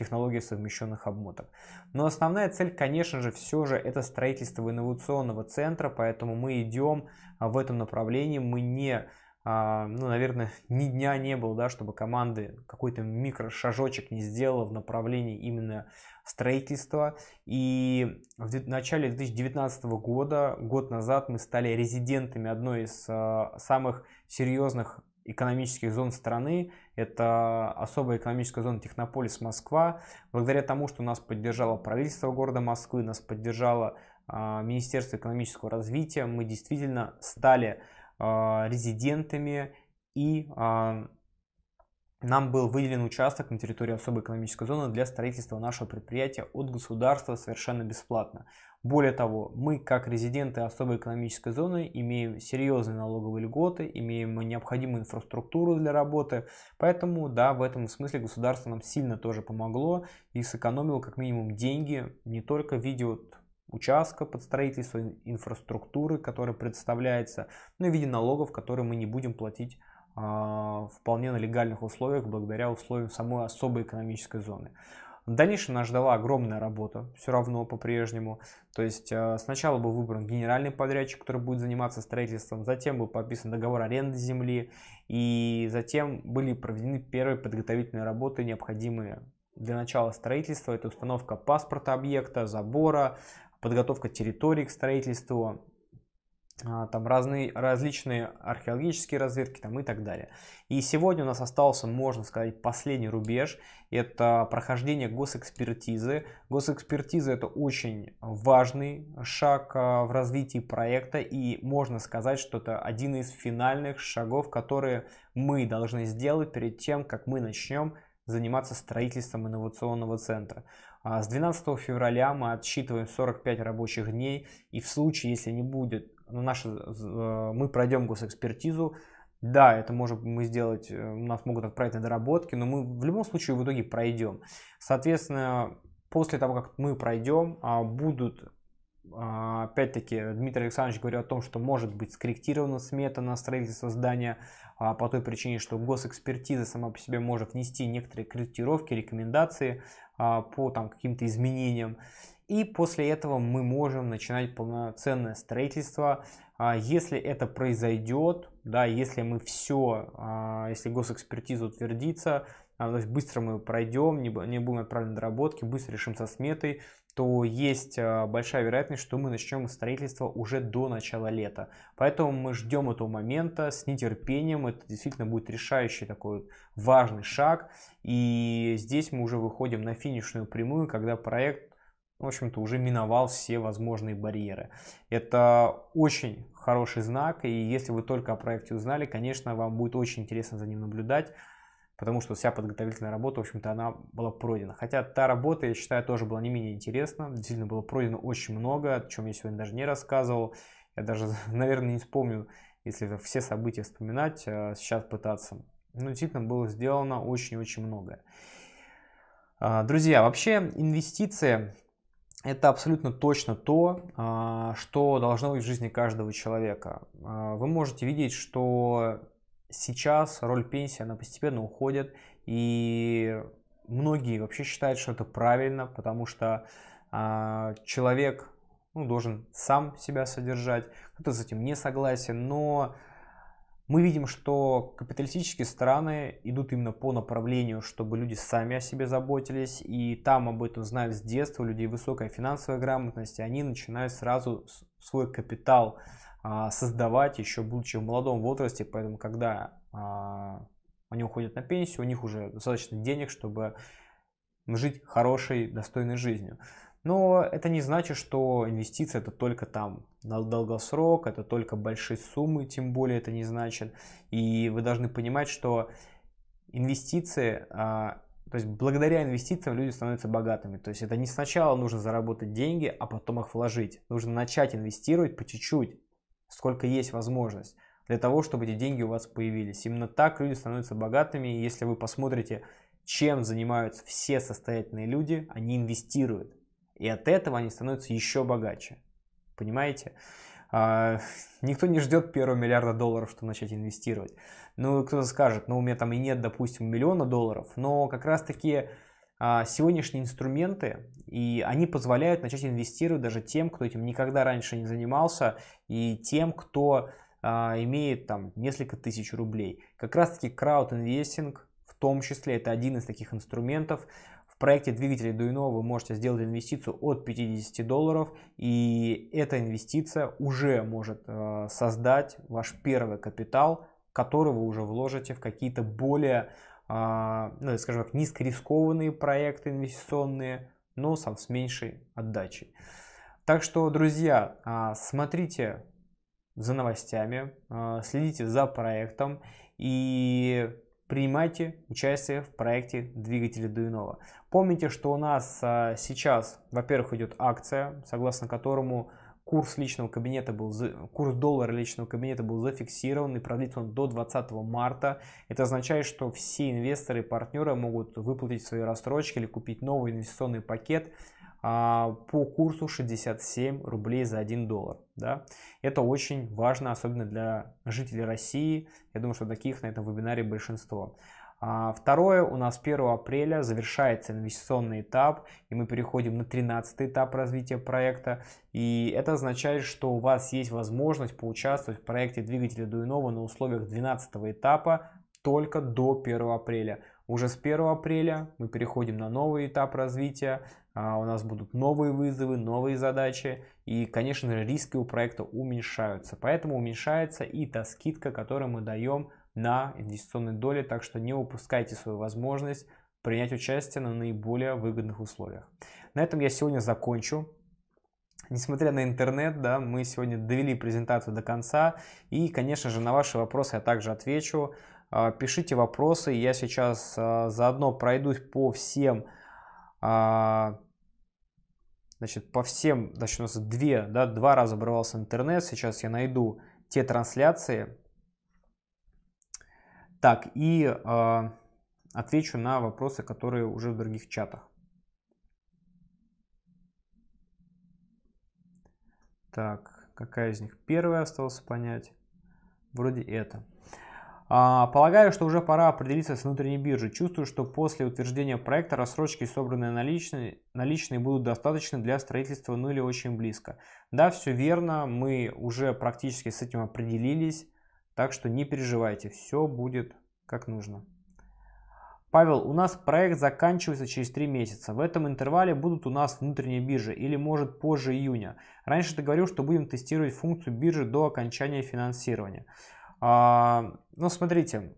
технологии совмещенных обмоток. Но основная цель, конечно же, все же это строительство инновационного центра, поэтому мы идем а, в этом направлении, мы не а, ну, наверное, ни дня не было, да, чтобы команды какой-то микрошажочек не сделала в направлении именно строительства. И в начале 2019 года, год назад, мы стали резидентами одной из а, самых серьезных экономических зон страны это особая экономическая зона Технополис Москва. Благодаря тому, что нас поддержало правительство города Москвы, нас поддержало э, Министерство экономического развития, мы действительно стали э, резидентами и э, нам был выделен участок на территории особой экономической зоны для строительства нашего предприятия от государства совершенно бесплатно. Более того, мы как резиденты особой экономической зоны имеем серьезные налоговые льготы, имеем необходимую инфраструктуру для работы, поэтому да, в этом смысле государство нам сильно тоже помогло и сэкономило как минимум деньги не только в виде вот участка под строительство инфраструктуры, которая предоставляется, но и в виде налогов, которые мы не будем платить э, вполне на легальных условиях благодаря условиям самой особой экономической зоны. В дальнейшем нас ждала огромная работа, все равно по-прежнему. То есть э, сначала был выбран генеральный подрядчик, который будет заниматься строительством, затем был подписан договор аренды земли, и затем были проведены первые подготовительные работы, необходимые для начала строительства. Это установка паспорта объекта, забора, подготовка территории к строительству, а, там разные, различные археологические разведки там, и так далее. И сегодня у нас остался, можно сказать, последний рубеж. Это прохождение госэкспертизы. Госэкспертиза это очень важный шаг а, в развитии проекта. И можно сказать, что это один из финальных шагов, которые мы должны сделать перед тем, как мы начнем заниматься строительством инновационного центра. А, с 12 февраля мы отсчитываем 45 рабочих дней, и в случае, если не будет ну, наши, э, мы пройдем госэкспертизу, да, это может мы сделать, э, у нас могут отправить на доработки, но мы в любом случае в итоге пройдем. Соответственно, после того, как мы пройдем, а, будут а, Опять-таки, Дмитрий Александрович говорил о том, что может быть скорректирована смета на строительство здания а, по той причине, что госэкспертиза сама по себе может внести некоторые корректировки, рекомендации по там, каким-то изменениям. И после этого мы можем начинать полноценное строительство. А, если это произойдет, да, если мы все, а, если госэкспертиза утвердится, а, то есть быстро мы пройдем, не будем отправлены доработки, быстро решим со сметой, то есть большая вероятность, что мы начнем строительство уже до начала лета. Поэтому мы ждем этого момента с нетерпением. Это действительно будет решающий такой важный шаг. И здесь мы уже выходим на финишную прямую, когда проект в общем-то, уже миновал все возможные барьеры. Это очень хороший знак, и если вы только о проекте узнали, конечно, вам будет очень интересно за ним наблюдать, потому что вся подготовительная работа, в общем-то, она была пройдена. Хотя та работа, я считаю, тоже была не менее интересна, действительно было пройдено очень много, о чем я сегодня даже не рассказывал. Я даже, наверное, не вспомню, если все события вспоминать, э, сейчас пытаться. Но ну, действительно было сделано очень-очень многое. А, друзья, вообще инвестиции это абсолютно точно то, а, что должно быть в жизни каждого человека. А, вы можете видеть, что сейчас роль пенсии, она постепенно уходит, и многие вообще считают, что это правильно, потому что а, человек ну, должен сам себя содержать, кто-то с этим не согласен, но мы видим, что капиталистические страны идут именно по направлению, чтобы люди сами о себе заботились, и там об этом знают с детства, у людей высокая финансовая грамотность, и они начинают сразу свой капитал а, создавать еще будучи в молодом возрасте, поэтому когда а, они уходят на пенсию, у них уже достаточно денег, чтобы жить хорошей, достойной жизнью. Но это не значит, что инвестиции это только там на долгосрок, это только большие суммы, тем более это не значит. И вы должны понимать, что инвестиции, а, то есть благодаря инвестициям люди становятся богатыми. То есть это не сначала нужно заработать деньги, а потом их вложить. Нужно начать инвестировать по чуть-чуть, сколько есть возможность для того, чтобы эти деньги у вас появились. Именно так люди становятся богатыми. Если вы посмотрите, чем занимаются все состоятельные люди, они инвестируют. И от этого они становятся еще богаче. Понимаете? А, никто не ждет первого миллиарда долларов, чтобы начать инвестировать. Ну, кто-то скажет, ну, у меня там и нет, допустим, миллиона долларов. Но как раз-таки а, сегодняшние инструменты, и они позволяют начать инвестировать даже тем, кто этим никогда раньше не занимался, и тем, кто а, имеет там несколько тысяч рублей. Как раз-таки крауд-инвестинг, в том числе это один из таких инструментов, проекте двигателя Дуино вы можете сделать инвестицию от 50 долларов, и эта инвестиция уже может э, создать ваш первый капитал, который вы уже вложите в какие-то более, а, ну, скажем так, низкорискованные проекты инвестиционные, но с меньшей отдачей. Так что, друзья, а, смотрите за новостями, а, следите за проектом и принимайте участие в проекте «Двигатели Дуинова». Помните, что у нас а, сейчас, во-первых, идет акция, согласно которому курс личного кабинета был курс доллара личного кабинета был зафиксирован и продлится он до 20 марта. Это означает, что все инвесторы и партнеры могут выплатить свои рассрочки или купить новый инвестиционный пакет а, по курсу 67 рублей за 1 доллар. Да? Это очень важно, особенно для жителей России. Я думаю, что таких на этом вебинаре большинство. А, второе, у нас 1 апреля завершается инвестиционный этап, и мы переходим на 13 этап развития проекта. И это означает, что у вас есть возможность поучаствовать в проекте двигателя Дуинова на условиях 12 этапа только до 1 апреля. Уже с 1 апреля мы переходим на новый этап развития, а, у нас будут новые вызовы, новые задачи, и, конечно, же, риски у проекта уменьшаются. Поэтому уменьшается и та скидка, которую мы даем на инвестиционной доли. так что не упускайте свою возможность принять участие на наиболее выгодных условиях. На этом я сегодня закончу. Несмотря на интернет, да, мы сегодня довели презентацию до конца. И, конечно же, на ваши вопросы я также отвечу. А, пишите вопросы. Я сейчас а, заодно пройдусь по всем а, значит, по всем, значит, у нас две, да, два раза обрывался интернет, сейчас я найду те трансляции. Так, и отвечу на вопросы, которые уже в других чатах. Так, какая из них первая осталось понять? Вроде это. А, полагаю, что уже пора определиться с внутренней биржей. Чувствую, что после утверждения проекта рассрочки, собранные наличные, наличные будут достаточны для строительства, ну или очень близко. Да, все верно, мы уже практически с этим определились, так что не переживайте, все будет как нужно. Павел, у нас проект заканчивается через 3 месяца. В этом интервале будут у нас внутренние биржи или может позже июня. Раньше ты говорил, что будем тестировать функцию биржи до окончания финансирования. А, ну, смотрите,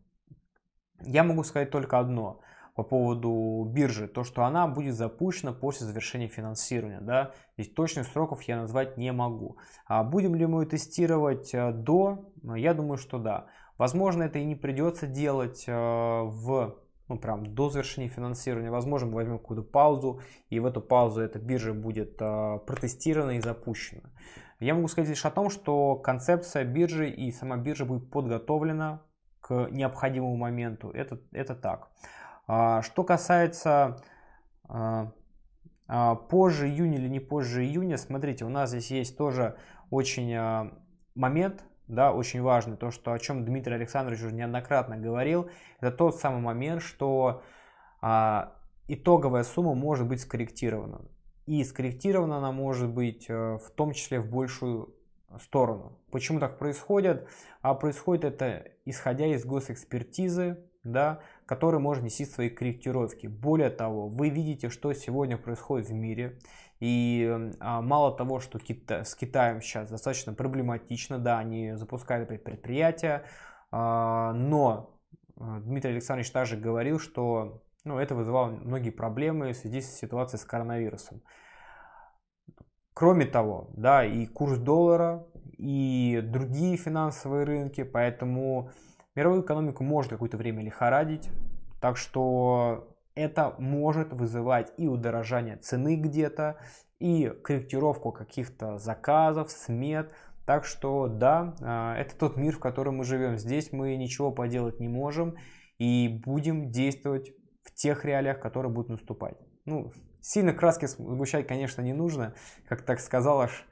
я могу сказать только одно по поводу биржи, то, что она будет запущена после завершения финансирования. Да? Здесь точных сроков я назвать не могу. А будем ли мы тестировать э, до? Ну, я думаю, что да. Возможно, это и не придется делать э, в ну, прям до завершения финансирования. Возможно, мы возьмем какую-то паузу, и в эту паузу эта биржа будет э, протестирована и запущена. Я могу сказать лишь о том, что концепция биржи и сама биржа будет подготовлена к необходимому моменту. Это, это так. А, что касается а, а, позже июня или не позже июня, смотрите, у нас здесь есть тоже очень момент, да, очень важный, то, что, о чем Дмитрий Александрович уже неоднократно говорил, это тот самый момент, что итоговая сумма может быть скорректирована и скорректирована она может быть э, в том числе в большую сторону. Почему так происходит? А происходит это исходя из госэкспертизы, да, который может нести свои корректировки. Более того, вы видите, что сегодня происходит в мире. И а, мало того, что Кита с Китаем сейчас достаточно проблематично, да, они запускают опять предприятия, а, но э, Дмитрий Александрович также говорил, что ну, это вызывало многие проблемы в связи с ситуацией с коронавирусом. Кроме того, да, и курс доллара, и другие финансовые рынки, поэтому мировую экономику может какое-то время лихорадить, так что это может вызывать и удорожание цены где-то, и корректировку каких-то заказов, смет. Так что да, а, это тот мир, в котором мы живем. Здесь мы ничего поделать не можем и будем действовать в тех реалиях, которые будут наступать. Ну, Сильно краски сгущать, конечно, не нужно. Как так сказал аж,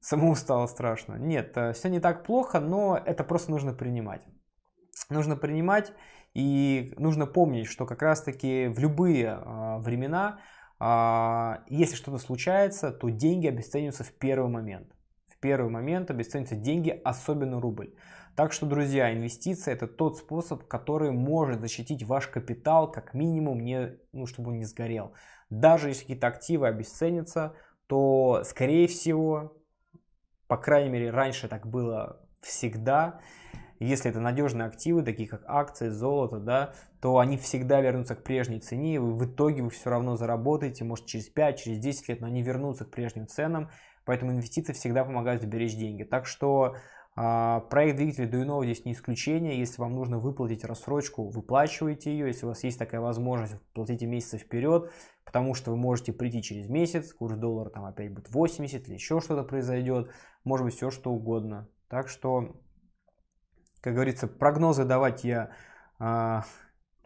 самому стало страшно. Нет, э, все не так плохо, но это просто нужно принимать. Нужно принимать и нужно помнить, что как раз-таки в любые э, времена, э, если что-то случается, то деньги обесцениваются в первый момент. В первый момент обесцениваются деньги, особенно рубль. Так что, друзья, инвестиции это тот способ, который может защитить ваш капитал как минимум, не, ну, чтобы он не сгорел. Даже если какие-то активы обесценятся, то, скорее всего, по крайней мере, раньше так было всегда, если это надежные активы, такие как акции, золото, да, то они всегда вернутся к прежней цене, и вы, в итоге вы все равно заработаете, может, через 5, через 10 лет, но они вернутся к прежним ценам, поэтому инвестиции всегда помогают сберечь деньги. Так что а, проект двигателя Дуинова здесь не исключение. Если вам нужно выплатить рассрочку, выплачивайте ее. Если у вас есть такая возможность, платите месяца вперед, потому что вы можете прийти через месяц, курс доллара там опять будет 80 или еще что-то произойдет, может быть все что угодно. Так что, как говорится, прогнозы давать я э,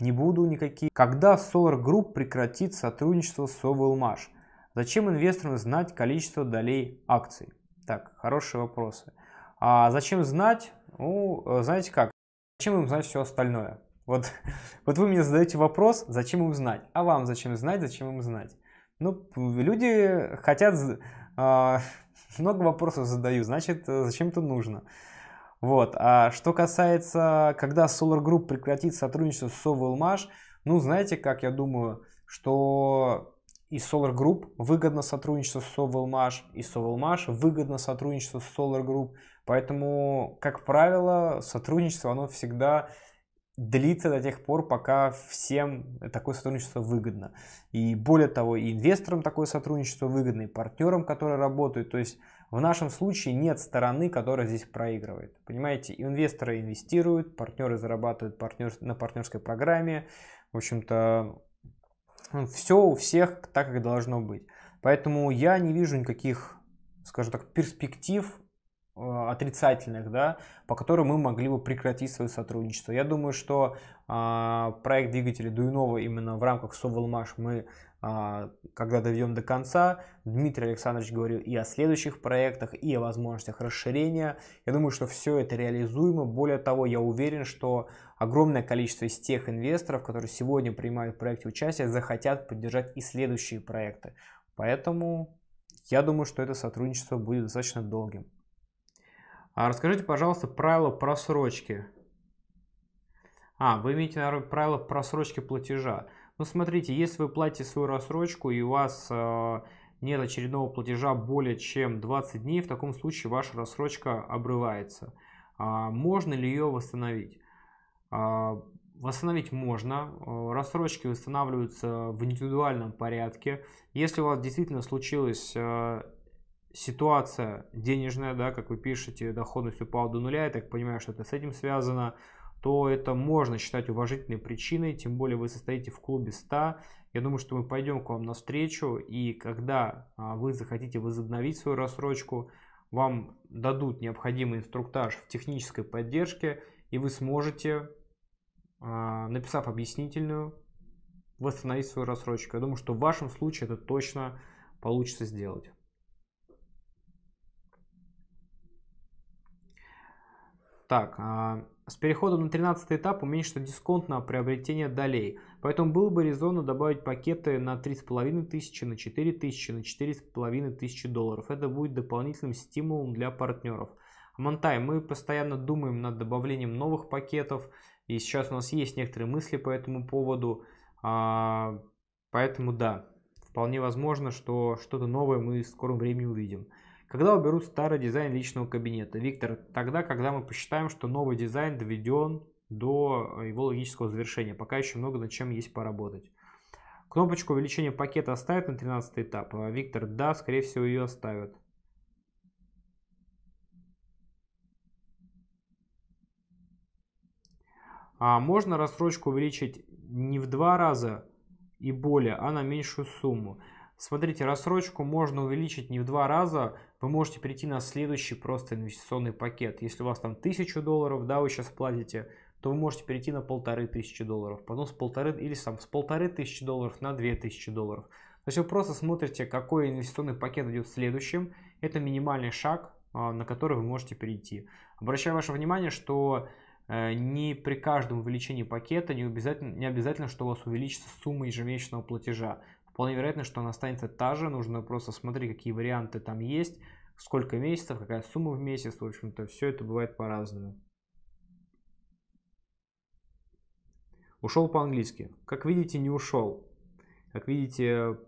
не буду никакие. Когда Solar Group прекратит сотрудничество с Sovlmash? Зачем инвесторам знать количество долей акций? Так, хорошие вопросы. А зачем знать? Ну, э, знаете как? Зачем им знать все остальное? Вот, вот вы мне задаете вопрос, зачем им знать? А вам зачем знать, зачем им знать? Ну, люди хотят... А, много вопросов задаю, значит, э, зачем это нужно? Вот. А что касается, когда Solar Group прекратит сотрудничество с Sovelmash, ну, знаете как, я думаю, что и Solar Group выгодно сотрудничество с Sovelmash, и Sovelmash выгодно сотрудничество с Solar Group, Поэтому, как правило, сотрудничество, оно всегда длится до тех пор, пока всем такое сотрудничество выгодно. И более того, и инвесторам такое сотрудничество выгодно, и партнерам, которые работают. То есть в нашем случае нет стороны, которая здесь проигрывает. Понимаете, инвесторы инвестируют, партнеры зарабатывают партнер, на партнерской программе. В общем-то, ну, все у всех так, как должно быть. Поэтому я не вижу никаких, скажем так, перспектив Э, отрицательных, да, по которым мы могли бы прекратить свое сотрудничество. Я думаю, что э, проект двигателя Дуинова именно в рамках Совалмаш мы э, когда доведем до конца, Дмитрий Александрович говорил и о следующих проектах, и о возможностях расширения. Я думаю, что все это реализуемо. Более того, я уверен, что огромное количество из тех инвесторов, которые сегодня принимают в проекте участие, захотят поддержать и следующие проекты. Поэтому я думаю, что это сотрудничество будет достаточно долгим. А расскажите, пожалуйста, правила просрочки. А, вы имеете, наверное, правила просрочки платежа. Ну, смотрите, если вы платите свою рассрочку и у вас э, нет очередного платежа более чем 20 дней, в таком случае ваша рассрочка обрывается. А, можно ли ее восстановить? А, восстановить можно. Э, рассрочки восстанавливаются в индивидуальном порядке. Если у вас действительно случилось э, ситуация денежная, да, как вы пишете, доходность упала до нуля, я так понимаю, что это с этим связано, то это можно считать уважительной причиной, тем более вы состоите в клубе 100. Я думаю, что мы пойдем к вам навстречу, и когда а, вы захотите возобновить свою рассрочку, вам дадут необходимый инструктаж в технической поддержке, и вы сможете, а, написав объяснительную, восстановить свою рассрочку. Я думаю, что в вашем случае это точно получится сделать. Так, а, с переходом на 13 этап уменьшится дисконт на приобретение долей. Поэтому было бы резонно добавить пакеты на 3,5 тысячи, на 4 тысячи, на 4,5 тысячи долларов. Это будет дополнительным стимулом для партнеров. Монтай, мы постоянно думаем над добавлением новых пакетов. И сейчас у нас есть некоторые мысли по этому поводу. А, поэтому да, вполне возможно, что что-то новое мы в скором времени увидим. Когда уберут старый дизайн личного кабинета? Виктор, тогда, когда мы посчитаем, что новый дизайн доведен до э, его логического завершения. Пока еще много над чем есть поработать. Кнопочку увеличения пакета оставят на 13 этап? А Виктор, да, скорее всего ее оставят. А можно рассрочку увеличить не в два раза и более, а на меньшую сумму. Смотрите, рассрочку можно увеличить не в два раза, вы можете перейти на следующий просто инвестиционный пакет. Если у вас там 1000 долларов, да, вы сейчас платите, то вы можете перейти на полторы тысячи долларов, потом с полторы или сам с полторы тысячи долларов на две тысячи долларов. То есть вы просто смотрите, какой инвестиционный пакет идет следующим. Это минимальный шаг, а, на который вы можете перейти. Обращаю ваше внимание, что э, не при каждом увеличении пакета не обязательно, не обязательно, что у вас увеличится сумма ежемесячного платежа. Вполне вероятно, что она останется та же, нужно просто смотреть, какие варианты там есть, сколько месяцев, какая сумма в месяц, в общем-то, все это бывает по-разному. Ушел по-английски. Как видите, не ушел. Как видите,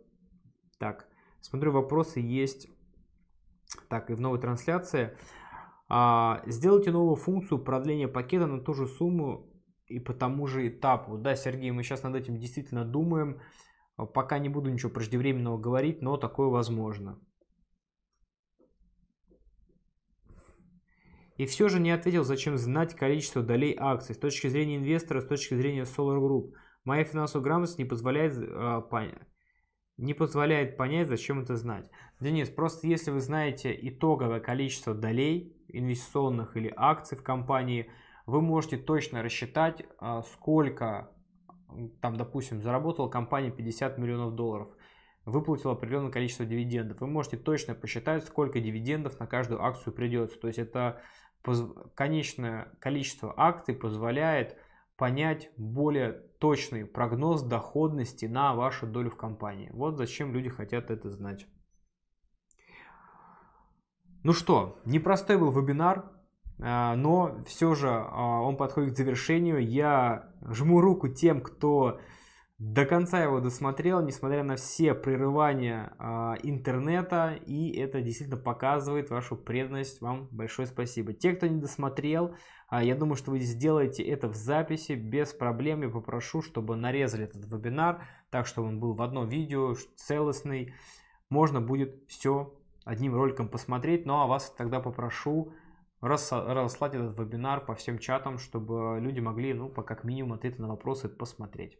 так, смотрю, вопросы есть. Так, и в новой трансляции. А, сделайте новую функцию продления пакета на ту же сумму и по тому же этапу. Да, Сергей, мы сейчас над этим действительно думаем. А пока не буду ничего преждевременного говорить, но такое возможно. И все же не ответил, зачем знать количество долей акций с точки зрения инвестора, с точки зрения Solar Group. Моя финансовая грамотность не позволяет, а, не позволяет понять, зачем это знать. Денис, просто если вы знаете итоговое количество долей инвестиционных или акций в компании, вы можете точно рассчитать, а, сколько там, допустим, заработала компания 50 миллионов долларов, выплатила определенное количество дивидендов, вы можете точно посчитать, сколько дивидендов на каждую акцию придется. То есть это конечное количество акций позволяет понять более точный прогноз доходности на вашу долю в компании. Вот зачем люди хотят это знать. Ну что, непростой был вебинар. А, но все же а, он подходит к завершению. Я жму руку тем, кто до конца его досмотрел, несмотря на все прерывания а, интернета, и это действительно показывает вашу преданность. Вам большое спасибо. Те, кто не досмотрел, я думаю, что вы сделаете это в записи без проблем. Я попрошу, чтобы нарезали этот вебинар, так чтобы он был в одно видео, целостный. Можно будет все одним роликом посмотреть. Ну а вас тогда попрошу рассылать этот вебинар по всем чатам, чтобы люди могли, ну, по как минимум, ответы на вопросы посмотреть.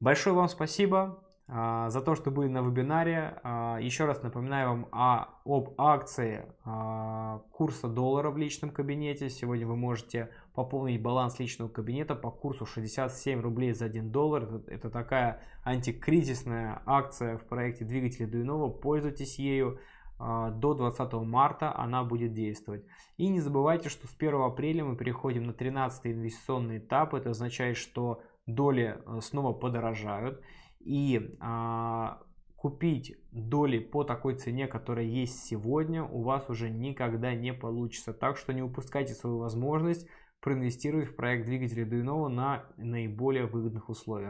Большое вам спасибо а, за то, что были на вебинаре. А, еще раз напоминаю вам о, об акции а, курса доллара в личном кабинете. Сегодня вы можете пополнить баланс личного кабинета по курсу 67 рублей за 1 доллар. Это, это такая антикризисная акция в проекте «Двигатели Дуинова». Пользуйтесь ею. А, до 20 марта она будет действовать. И не забывайте, что с 1 апреля мы переходим на 13 инвестиционный этап. Это означает, что доли а, снова подорожают. И а, купить доли по такой цене, которая есть сегодня, у вас уже никогда не получится. Так что не упускайте свою возможность проинвестировать в проект двигателя Дуинова на наиболее выгодных условиях.